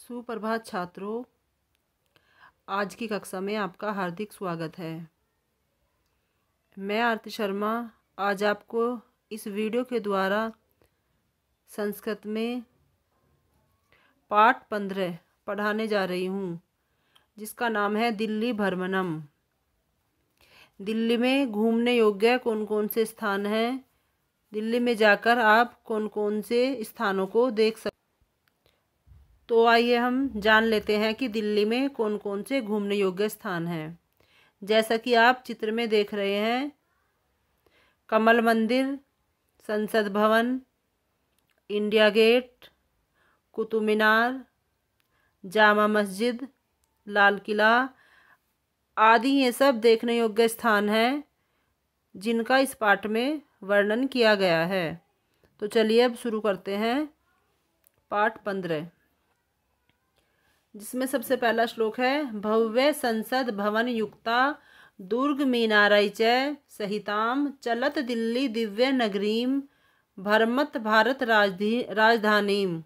सुप्रभात छात्रों आज की कक्षा में आपका हार्दिक स्वागत है मैं आरती शर्मा आज आपको इस वीडियो के द्वारा संस्कृत में पाठ पंद्रह पढ़ाने जा रही हूँ जिसका नाम है दिल्ली भ्रमणम दिल्ली में घूमने योग्य कौन कौन से स्थान हैं दिल्ली में जाकर आप कौन कौन से स्थानों को देख सकते तो आइए हम जान लेते हैं कि दिल्ली में कौन कौन से घूमने योग्य स्थान हैं जैसा कि आप चित्र में देख रहे हैं कमल मंदिर संसद भवन इंडिया गेट कुतुब मीनार जामा मस्जिद लाल किला आदि ये सब देखने योग्य स्थान हैं जिनका इस पाठ में वर्णन किया गया है तो चलिए अब शुरू करते हैं पाठ पंद्रह जिसमें सबसे पहला श्लोक है भव्य संसद भवन युक्ता दुर्ग मीनारैच सहिताम चलत दिल्ली दिव्य नगरीम भरमत भारत राजधी राजधानीम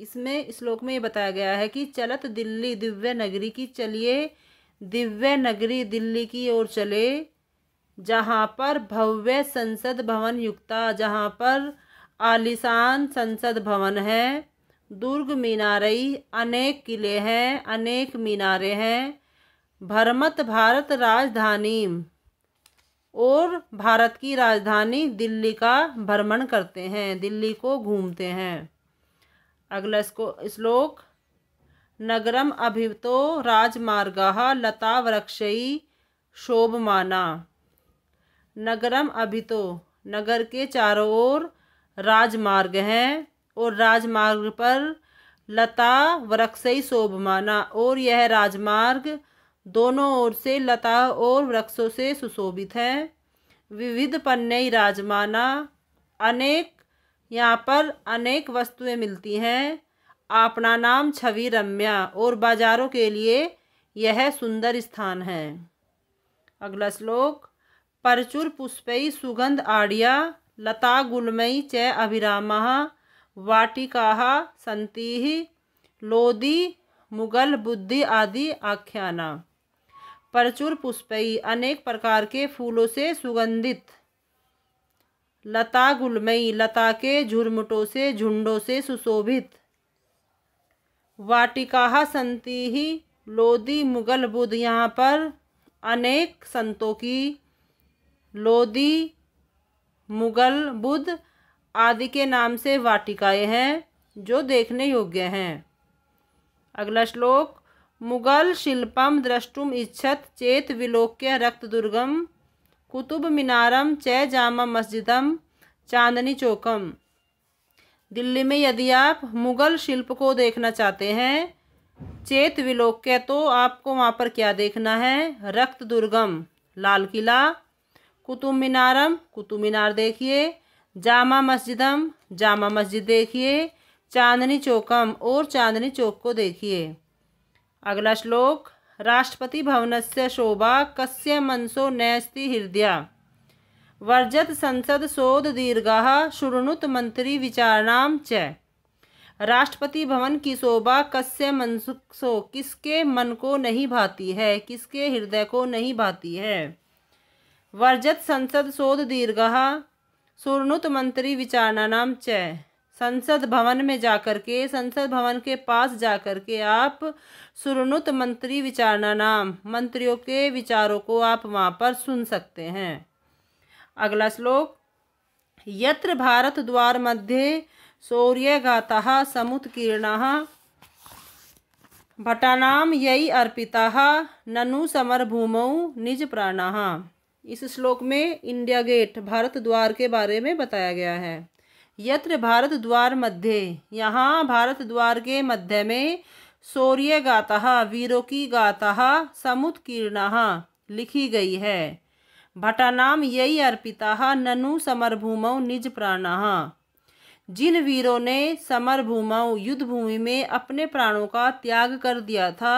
इसमें श्लोक में ये बताया गया है कि चलत दिल्ली दिव्य नगरी की चलिए दिव्य नगरी दिल्ली की ओर चले जहाँ पर भव्य संसद भवन युक्ता जहाँ पर आलिशान संसद भवन है दुर्ग मीनारई अनेक किले हैं अनेक मीनारे हैं भरमत भारत राजधानी और भारत की राजधानी दिल्ली का भ्रमण करते हैं दिल्ली को घूमते हैं अगला इसको श्लोक नगरम अभिवतो राजमार्ग लता वृक्षई शोभमाना नगरम अभितो नगर के चारों ओर राजमार्ग हैं और राजमार्ग पर लता वृक्षई शोभमाना और यह राजमार्ग दोनों ओर से लता और वृक्षों से सुशोभित है विविध पन्नई राजमाना अनेक यहाँ पर अनेक वस्तुएं मिलती हैं अपना नाम छवि रम्या और बाजारों के लिए यह सुंदर स्थान है अगला श्लोक परचुर पुष्पई सुगंध आड़िया लता गुलमयी च अभिरामा वाटिका सन्ति लोदी मुगल बुद्धि आदि आख्याना प्रचुर पुष्पयी अनेक प्रकार के फूलों से सुगंधित लता गुलमयी लता के झुरमुटों से झुंडों से सुशोभित वाटिका संति ही लोदी मुगल बुद्ध यहाँ पर अनेक संतों की लोदी मुगल बुद्ध आदि के नाम से वाटिकाएं हैं जो देखने योग्य हैं अगला श्लोक मुगल शिल्पम द्रष्टुम इच्छत चेत विलोक्य रक्त दुर्गम कुतुब मीनारम चय जामा मस्जिदम चांदनी चौकम दिल्ली में यदि आप मुगल शिल्प को देखना चाहते हैं चेत विलोक्य तो आपको वहाँ पर क्या देखना है रक्त दुर्गम लाल किला कुतुब मीनारम कुतुब मीनार देखिए जामा मस्जिदम जामा मस्जिद देखिए चांदनी चौकम और चांदनी चौक को देखिए अगला श्लोक राष्ट्रपति भवन से शोभा कस्य मनसो नयस्ति हृदय वर्जत संसद शोध दीर्घा शुणुत मंत्री विचारणाम च राष्ट्रपति भवन की शोभा कस्य मनसो किसके मन को नहीं भाती है किसके हृदय को नहीं भाती है वर्जत संसद शोध दीर्घा सुरनुत मंत्री विचारना नाम च संसद भवन में जाकर के संसद भवन के पास जाकर के आप सुरनुत मंत्री विचारना नाम मंत्रियों के विचारों को आप वहाँ पर सुन सकते हैं अगला श्लोक यत्र भारत द्वार मध्य गाता समुत्कीर्ण भटानाम यही अर्पिता ननु भूमौ निज प्राणा इस श्लोक में इंडिया गेट भारत द्वार के बारे में बताया गया है यत्र भारत द्वार मध्य यहाँ भारत द्वार के मध्य में शौर्य गाता वीरों की गाता समुत्कीर्ण लिखी गई है भटानाम यही अर्पिता ननु समरभूमौ निज प्राण जिन वीरों ने समरभूमौ युद्ध भूमि में अपने प्राणों का त्याग कर दिया था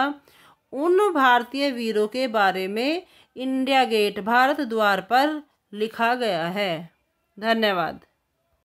उन भारतीय वीरों के बारे में इंडिया गेट भारत द्वार पर लिखा गया है धन्यवाद